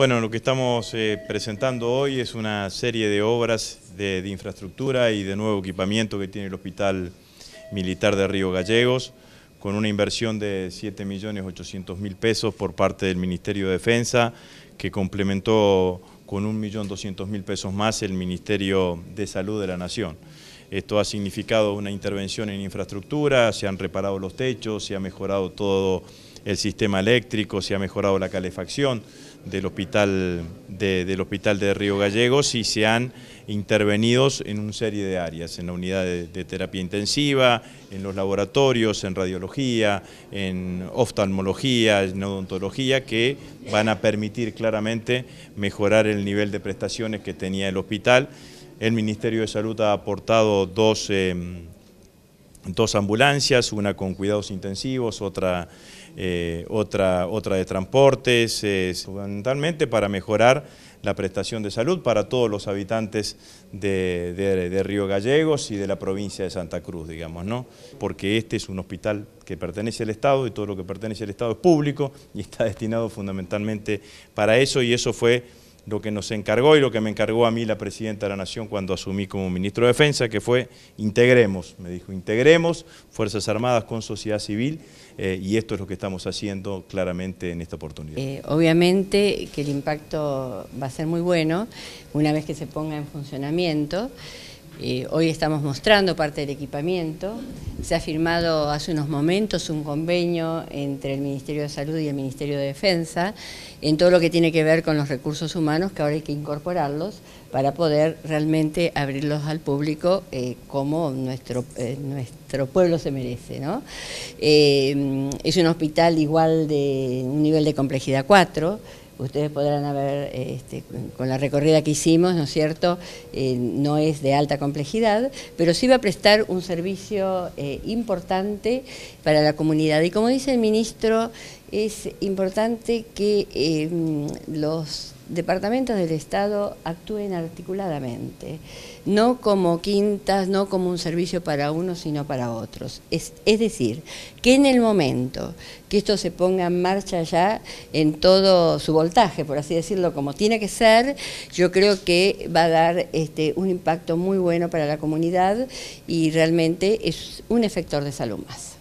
Bueno, lo que estamos eh, presentando hoy es una serie de obras de, de, infraestructura y de nuevo equipamiento que tiene el Hospital Militar de Río Gallegos, con una inversión de 7.800.000 pesos por parte del Ministerio de Defensa, que complementó con 1.200.000 pesos más el Ministerio de Salud de la Nación. Esto ha significado una intervención en infraestructura, se han reparado los techos, se ha mejorado todo el sistema eléctrico, se ha mejorado la calefacción del hospital de, del hospital de Río Gallegos y se han intervenido en una serie de áreas, en la unidad de, terapia intensiva, en los laboratorios, en radiología, en oftalmología, en odontología, que van a permitir claramente mejorar el nivel de prestaciones que tenía el hospital. El Ministerio de Salud ha aportado dos... Em, dos ambulancias, una con cuidados intensivos, otra, eh, otra, otra de transportes, fundamentalmente para mejorar la prestación de salud para todos los habitantes de, de, Río Gallegos y de la provincia de Santa Cruz, digamos, ¿no? Porque este es un hospital que pertenece al Estado y todo lo que pertenece al Estado es público y está destinado fundamentalmente para eso y eso fue lo que nos encargó y lo que me encargó a mí la Presidenta de la Nación cuando asumí como Ministro de Defensa, que fue integremos, me dijo, integremos Fuerzas Armadas con sociedad civil eh, y esto es lo que estamos haciendo claramente en esta oportunidad. Eh, obviamente que el impacto va a ser muy bueno una vez que se ponga en funcionamiento. Eh, hoy estamos mostrando parte del equipamiento. Se ha firmado hace unos momentos un convenio entre el Ministerio de Salud y el Ministerio de Defensa en todo lo que tiene que ver con los recursos humanos, que ahora hay que incorporarlos para poder realmente abrirlos al público eh, como nuestro, eh, nuestro pueblo se merece. ¿no? Eh, es un hospital igual de un nivel de complejidad 4, Ustedes podrán haber, este, con la recorrida que hicimos, ¿no es cierto?, eh, no es de alta complejidad, pero sí va a prestar un servicio eh, importante para la comunidad. Y como dice el ministro, es importante que eh, los departamentos del Estado actúen articuladamente, no como quintas, no como un servicio para unos, sino para otros. Es, decir, que en el momento que esto se ponga en marcha ya en todo su voltaje, por así decirlo, como tiene que ser, yo creo que va a dar este, un impacto muy bueno para la comunidad y realmente es un efector de salud más.